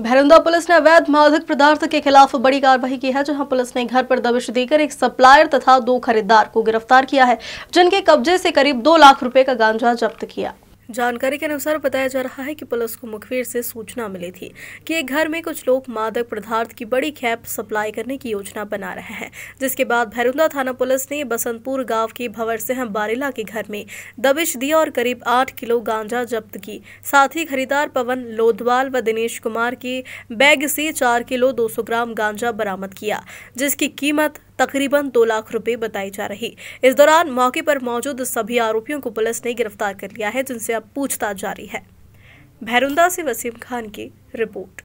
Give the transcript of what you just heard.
भैरंदा police ने अवैध मादक पदार्थ के खिलाफ बड़ी कार्रवाई की है जहां पुलिस ने घर पर दबिश देकर एक सप्लायर तथा दो खरीदार को गिरफ्तार किया है जिनके कब्जे से करीब दो लाख रुपए का गांजा जब्त किया जानकारी के अनुसार बताया जा रहा है कि पुलिस को मुखबिर से सूचना मिली थी कि एक घर में कुछ लोग मादक पदार्थ की बड़ी खेप सप्लाई करने की योजना बना रहे हैं जिसके बाद भैरुंदा थाना पुलिस ने बसंतपुर गांव के भंवर सिंह बारेला के घर में दबिश दिया और करीब आठ किलो गांजा जब्त की साथ ही खरीदार पवन लोधवाल व दिनेश कुमार के बैग से चार किलो दो ग्राम गांजा बरामद किया जिसकी कीमत तकरीबन दो लाख रुपए बताई जा रही इस दौरान मौके पर मौजूद सभी आरोपियों को पुलिस ने गिरफ्तार कर लिया है जिनसे अब पूछताछ जारी है भैरुंदा से वसीम खान की रिपोर्ट